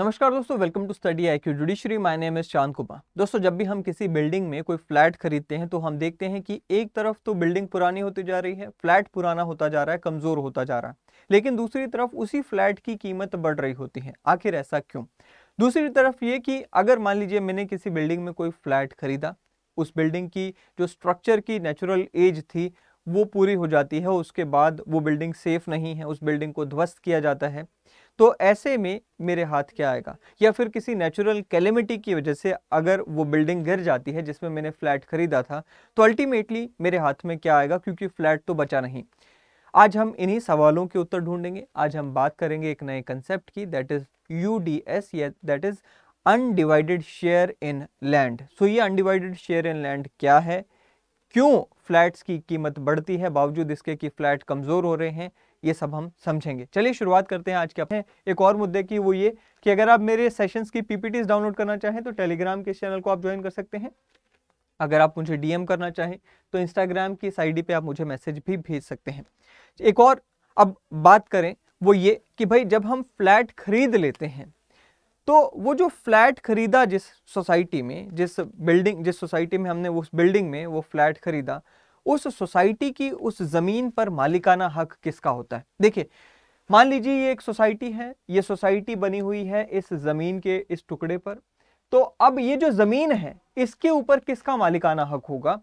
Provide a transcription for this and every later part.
नमस्कार दोस्तों welcome to Study I Q judiciary my name is Chand Kumar दोस्तों जब भी हम किसी बिल्डिंग में कोई फ्लैट खरीदते हैं तो हम देखते हैं कि एक तरफ तो बिल्डिंग पुरानी होती जा रही है फ्लैट पुराना होता जा रहा है कमज़ोर होता जा रहा है लेकिन दूसरी तरफ उसी फ्लैट की कीमत बढ़ रही होती है आखिर ऐसा क्यों दूसरी तरफ ये कि अगर मान लीजिए मैंने किसी बिल्डिंग में कोई फ्लैट खरीदा उस बिल्डिंग की जो स्ट्रक्चर की नेचुरल एज थी वो पूरी हो जाती है उसके बाद वो बिल्डिंग सेफ़ नहीं है उस बिल्डिंग को ध्वस्त किया जाता है तो ऐसे में मेरे हाथ क्या आएगा या फिर किसी नेचुरल कैलेमिटी की वजह से अगर वो बिल्डिंग गिर जाती है जिसमें मैंने फ्लैट खरीदा था तो अल्टीमेटली मेरे हाथ में क्या आएगा क्योंकि फ्लैट तो बचा नहीं आज हम इन्हीं सवालों के उत्तर ढूंढेंगे आज हम बात करेंगे एक नए कंसेप्ट की that is U D S या that is undivided share in land so ये अनडिवाइडेड शेयर इन लैंड क्या है क्यों फ्लैट्स की कीमत बढ़ती है बावजूद इसके कि फ्लैट कमज़ोर हो रहे हैं ये सब हम समझेंगे चलिए शुरुआत करते हैं आज के अपने एक और मुद्दे की वो ये कि अगर आप मेरे सेशंस की पीपीटीज डाउनलोड करना चाहें तो टेलीग्राम के चैनल को आप ज्वाइन कर सकते हैं अगर आप मुझे डीएम करना चाहें तो इंस्टाग्राम की इस आईडी पे आप मुझे मैसेज भी भेज सकते हैं एक और अब बात करें वो ये कि भाई जब हम फ्लैट खरीद लेते हैं तो वो जो फ्लैट खरीदा जिस सोसाइटी में जिस बिल्डिंग जिस सोसाइटी में हमने उस बिल्डिंग में वो फ्लैट खरीदा उस सोसाइटी की उस ज़मीन पर मालिकाना हक किसका होता है देखिए मान लीजिए ये एक सोसाइटी है ये सोसाइटी बनी हुई है इस ज़मीन के इस टुकड़े पर तो अब ये जो ज़मीन है इसके ऊपर किसका मालिकाना हक होगा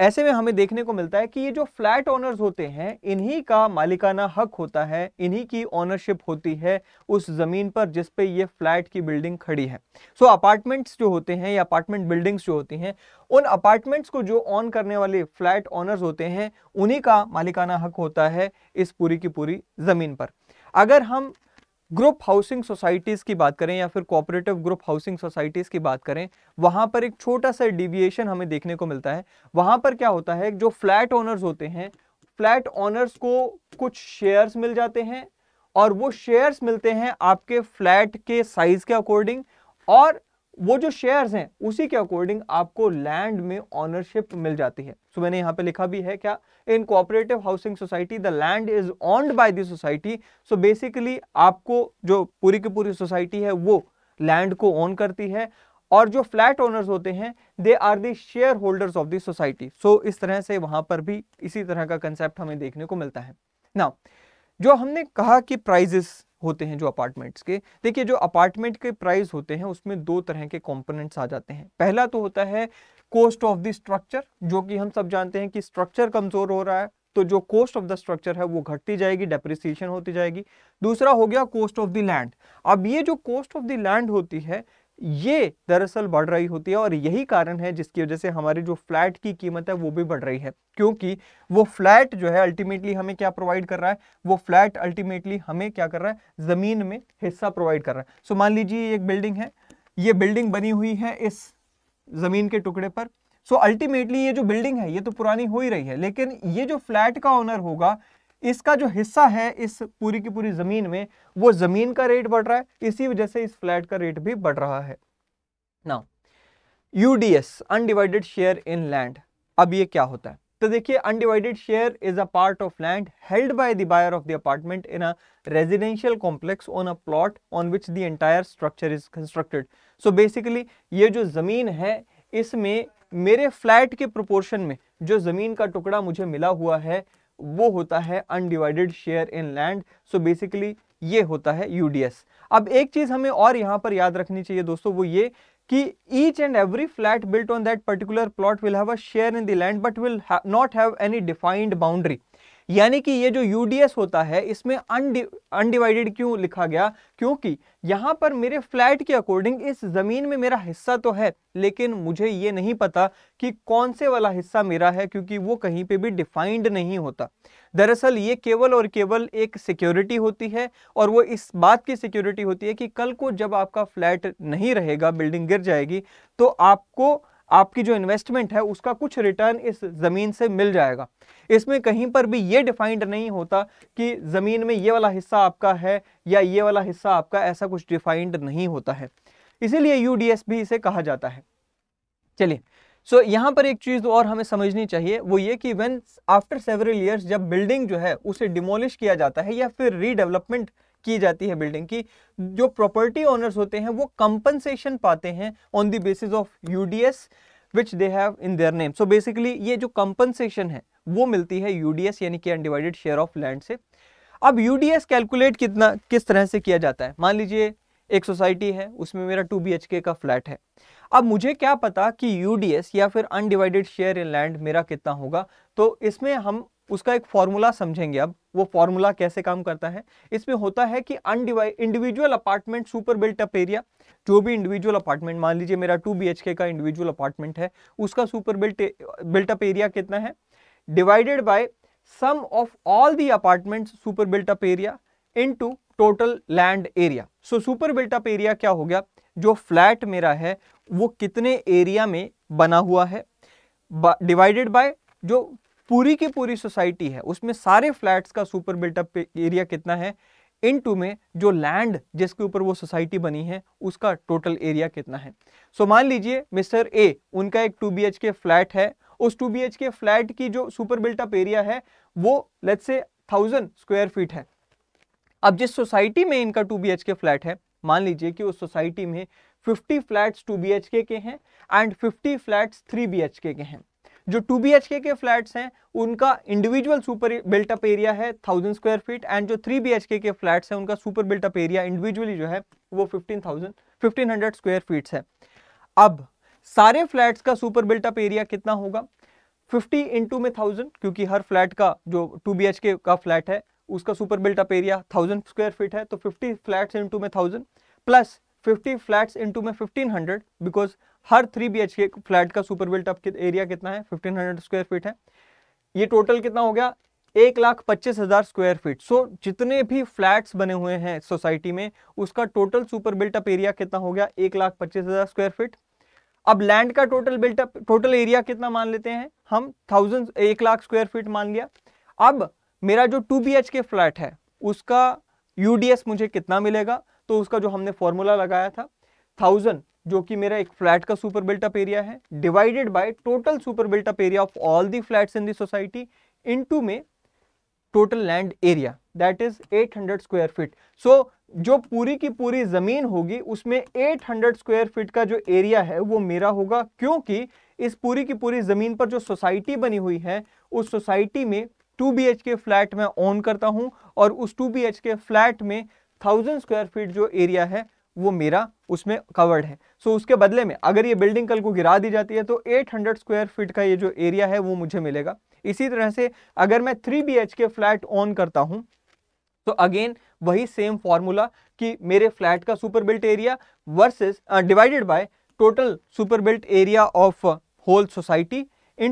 ऐसे में हमें देखने को मिलता है कि ये जो फ्लैट ओनर्स होते हैं इन्हीं का मालिकाना हक होता है इन्हीं की ओनरशिप होती है उस ज़मीन पर जिस पे ये फ्लैट की बिल्डिंग खड़ी है सो so, अपार्टमेंट्स जो होते हैं या अपार्टमेंट बिल्डिंग्स जो होती हैं उन अपार्टमेंट्स को जो ऑन करने वाले फ्लैट ऑनर्स होते हैं उन्हीं का मालिकाना हक होता है इस पूरी की पूरी ज़मीन पर अगर हम ग्रुप हाउसिंग सोसाइटीज़ की बात करें या फिर कोऑपरेटिव ग्रुप हाउसिंग सोसाइटीज़ की बात करें वहाँ पर एक छोटा सा डिविएशन हमें देखने को मिलता है वहाँ पर क्या होता है जो फ्लैट ओनर्स होते हैं फ्लैट ओनर्स को कुछ शेयर्स मिल जाते हैं और वो शेयर्स मिलते हैं आपके फ्लैट के साइज़ के अकॉर्डिंग और वो जो शेयर्स हैं उसी के अकॉर्डिंग आपको लैंड में ऑनरशिप मिल जाती है सो so, मैंने यहाँ पे लिखा भी है क्या in cooperative housing society the land is owned by the society so basically आपको जो पूरी की पूरी सोसाइटी है वो लैंड को ऑन करती है और जो फ्लैट ओनर्स होते हैं they are the shareholders of the society so इस तरह से वहां पर भी इसी तरह का कंसेप्ट हमें देखने को मिलता है ना जो हमने कहा कि प्राइजेस होते हैं जो अपार्टमेंट्स के देखिए जो अपार्टमेंट के प्राइस होते हैं उसमें दो तरह के कंपोनेंट्स आ जाते हैं पहला तो होता है कॉस्ट ऑफ द स्ट्रक्चर जो कि हम सब जानते हैं कि स्ट्रक्चर कमजोर हो रहा है तो जो कॉस्ट ऑफ द स्ट्रक्चर है वो घटती जाएगी डेप्रिसिएशन होती जाएगी दूसरा हो गया कॉस्ट ऑफ द लैंड अब ये जो कॉस्ट ऑफ द लैंड होती है ये दरअसल बढ़ रही होती है और यही कारण है जिसकी वजह से हमारे जो फ्लैट की कीमत है वो भी बढ़ रही है क्योंकि वो फ्लैट जो है अल्टीमेटली हमें क्या प्रोवाइड कर रहा है वो फ्लैट अल्टीमेटली हमें क्या कर रहा है ज़मीन में हिस्सा प्रोवाइड कर रहा है सो मान लीजिए एक बिल्डिंग है ये बिल्डिंग बनी हुई है इस ज़मीन के टुकड़े पर सो so, अल्टीमेटली ये जो बिल्डिंग है ये तो पुरानी हो ही रही है लेकिन ये जो फ्लैट का ऑनर होगा इसका जो हिस्सा है इस पूरी की पूरी ज़मीन में वो ज़मीन का रेट बढ़ रहा है इसी वजह से इस फ्लैट का रेट भी बढ़ रहा है D UDS undivided share in land अब ये क्या होता है तो देखिए undivided share is a part of land held by the buyer of the apartment in a residential complex on a plot on which the entire structure is constructed so basically ये जो ज़मीन है इसमें मेरे फ्लैट के proportion में जो ज़मीन का टुकड़ा मुझे मिला हुआ है वो होता है undivided share in land so basically ये होता है यूडीएस अब एक चीज हमें और यहां पर याद रखनी चाहिए दोस्तों वो ये कि each and every flat built on that particular plot will have a share in the land but will not have any defined boundary यानी कि ये जो यूडीएस होता है इसमें अनडिवाइडेड क्यों लिखा गया क्योंकि यहाँ पर मेरे फ्लैट के अकॉर्डिंग इस ज़मीन में मेरा हिस्सा तो है लेकिन मुझे ये नहीं पता कि कौन से वाला हिस्सा मेरा है क्योंकि वो कहीं पे भी डिफाइंड नहीं होता दरअसल ये केवल और केवल एक सिक्योरिटी होती है और वो इस बात की सिक्योरिटी होती है कि कल को जब आपका फ्लैट नहीं रहेगा बिल्डिंग गिर जाएगी तो आपको आपकी जो इन्वेस्टमेंट है उसका कुछ रिटर्न इस ज़मीन से मिल जाएगा इसमें कहीं पर भी ये डिफाइंड नहीं होता कि ज़मीन में ये वाला हिस्सा आपका है या ये वाला हिस्सा आपका ऐसा कुछ डिफाइंड नहीं होता है इसीलिए यू भी इसे कहा जाता है चलिए सो so, यहाँ पर एक चीज़ और हमें समझनी चाहिए वो ये कि वेन आफ्टर सेवरल ईयर्स जब बिल्डिंग जो है उसे डिमोलिश किया जाता है या फिर रीडेवलपमेंट की जाती है बिल्डिंग की जो प्रॉपर्टी ओनर्स होते हैं वो कंपनसेशन पाते हैं on the basis of UDS which they have in their name so basically ये जो कंपनसेशन है वो मिलती है यूडीएस यानी कि अनडिवाइडेड शेयर ऑफ लैंड से अब यूडीएस कैलकुलेट कितना किस तरह से किया जाता है मान लीजिए एक सोसाइटी है उसमें मेरा टू बी का फ्लैट है अब मुझे क्या पता कि यूडीएस या फिर अनडिवाइडेड शेयर इन लैंड मेरा कितना होगा तो इसमें हम उसका एक फॉर्मूला समझेंगे अब वो फॉर्मूला कैसे काम करता है इसमें होता है कि undivide individual apartment super built up area जो भी इंडिविजुअल अपार्टमेंट मान लीजिए मेरा टू बी का इंडिविजुअल अपार्टमेंट है उसका super built built up area कितना है divided by sum of all the apartments super built up area into total land area so super built up area क्या हो गया जो फ्लैट मेरा है वो कितने एरिया में बना हुआ है डिवाइडेड बाय जो पूरी की पूरी सोसाइटी है उसमें सारे फ्लैट्स का सुपर बिल्टअप एरिया कितना है इन टू में जो लैंड जिसके ऊपर वो सोसाइटी बनी है उसका टोटल एरिया कितना है सो मान लीजिए मिस्टर ए उनका एक टू बी के फ्लैट है उस टू बी के फ्लैट की जो सुपर बिल्टअप एरिया है वो लेट से थाउजेंड स्क्वायर फीट है अब जिस सोसाइटी में इनका टू बी के फ्लैट है मान लीजिए कि उस सोसाइटी में 50 फ्लैट्स टू बी के हैं एंड 50 फ्लैट्स थ्री बी के हैं जो टू बी के फ्लैट्स हैं उनका individual super built up area है थाउजेंड स्क्वायर फीट एंड जो थ्री बी के फ्लैट्स हैं उनका super built up area individually जो है वो fifteen thousand fifteen hundred square feets है अब सारे फ्लैट्स का सुपर बिल्ट अप एरिया कितना होगा फिफ्टी इंटू में थाउजेंड क्योंकि हर फ्लैट का जो टू बी का फ्लैट है उसका super built up area thousand square feet है तो फिफ्टी फ्लैट्स इंटू में thousand plus fifty flats into में 1500 बिकॉज हर three B H K flat का सुपर बिल्ट अप एरिया कितना है फिफ्टीन हंड्रेड स्क्वायर फीट है ये टोटल कितना हो गया एक लाख पच्चीस हजार स्क्वायर फीट सो जितने भी फ्लैट्स बने हुए हैं सोसाइटी में उसका टोटल सुपर अप एरिया कितना हो गया एक लाख पच्चीस हजार स्क्वायर फीट अब लैंड का टोटल बिल्टअप टोटल एरिया कितना मान लेते हैं हम थाउजेंड एक लाख स्क्वायर फीट मान लिया अब मेरा जो टू बी के फ्लैट है उसका यूडीएस मुझे कितना मिलेगा तो उसका जो हमने फॉर्मूला लगाया था थाउजेंड जो कि मेरा एक फ्लैट का सुपर बिल्टअप एरिया है divided by total super built up area of all the flats in the society into में total land area that is 800 square feet so जो पूरी की पूरी ज़मीन होगी उसमें 800 स्क्वायर फीट का जो एरिया है वो मेरा होगा क्योंकि इस पूरी की पूरी ज़मीन पर जो सोसाइटी बनी हुई है उस सोसाइटी में टू बी के फ्लैट मैं ऑन करता हूँ और उस टू बी के फ्लैट में थाउजेंड स्क्वायर फीट जो एरिया है वो मेरा उसमें कवर्ड है सो so, उसके बदले में अगर ये बिल्डिंग कल को गिरा दी जाती है तो 800 स्क्वायर फीट का ये जो एरिया है वो मुझे मिलेगा इसी तरह से अगर मैं three B K flat own करता हूँ तो अगेन वही सेम फॉर्मूला कि मेरे फ्लैट का super built area versus divided by total super built area of whole society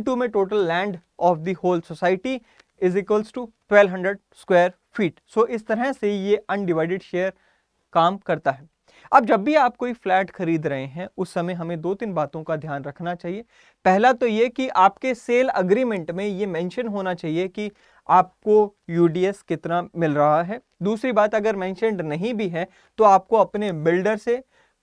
to में total land of the whole society is equals to hundred square feet so इस तरह से ये undivided share काम करता है अब जब भी आप कोई फ्लैट खरीद रहे हैं उस समय हमें दो तीन बातों का ध्यान रखना चाहिए पहला तो ये कि आपके सेल अग्रीमेंट में ये मेंशन होना चाहिए कि आपको यूडीएस कितना मिल रहा है दूसरी बात अगर मैंशनड नहीं भी है तो आपको अपने बिल्डर से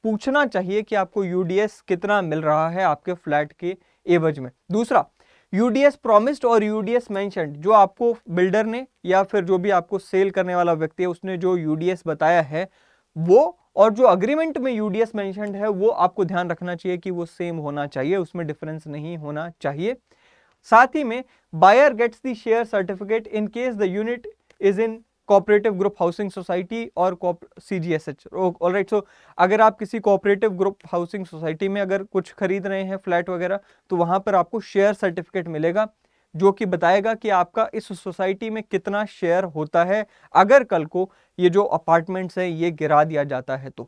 पूछना चाहिए कि आपको यूडीएस कितना मिल रहा है आपके फ्लैट के एवज में दूसरा यूडीएस प्रोमिस्ड और यूडीएस मेंशनड जो आपको बिल्डर ने या फिर जो भी आपको सेल करने वाला व्यक्ति है उसने जो यूडीएस बताया है वो और जो अग्रीमेंट में यूडीएस मेंशनड है वो आपको ध्यान रखना चाहिए कि वो सेम होना चाहिए उसमें डिफरेंस नहीं होना चाहिए साथ ही में buyer gets the share certificate in case the unit is in cooperative group housing society और C G H S alright so अगर आप किसी कोऑपरेटिव ग्रुप हाउसिंग सोसाइटी में अगर कुछ खरीद रहे हैं फ्लैट वगैरह तो वहां पर आपको शेयर सर्टिफिकेट मिलेगा जो कि बताएगा कि आपका इस सोसाइटी में कितना शेयर होता है अगर कल को ये जो अपार्टमेंट्स हैं ये गिरा दिया जाता है तो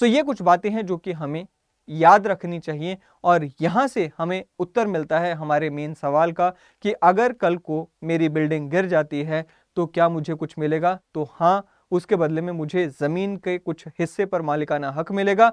सो ये कुछ बातें हैं जो कि हमें याद रखनी चाहिए और यहाँ से हमें उत्तर मिलता है हमारे मेन सवाल का कि अगर कल को मेरी बिल्डिंग गिर जाती है तो क्या मुझे कुछ मिलेगा तो हाँ उसके बदले में मुझे ज़मीन के कुछ हिस्से पर मालिकाना हक मिलेगा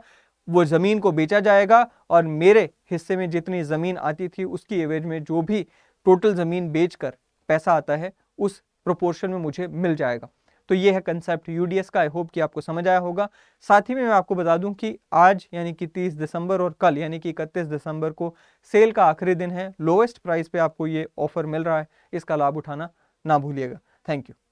वो ज़मीन को बेचा जाएगा और मेरे हिस्से में जितनी ज़मीन आती थी उसकी एवेज में जो भी टोटल ज़मीन बेचकर पैसा आता है उस प्रोपोर्शन में मुझे मिल जाएगा तो ये है कंसेप्ट यूडीएस का आई होप कि आपको समझ आया होगा साथ ही में मैं आपको बता दूं कि आज यानी कि 30 दिसंबर और कल यानी कि 31 दिसंबर को सेल का आखिरी दिन है लोवेस्ट प्राइस पे आपको ये ऑफर मिल रहा है इसका लाभ उठाना ना भूलिएगा थैंक यू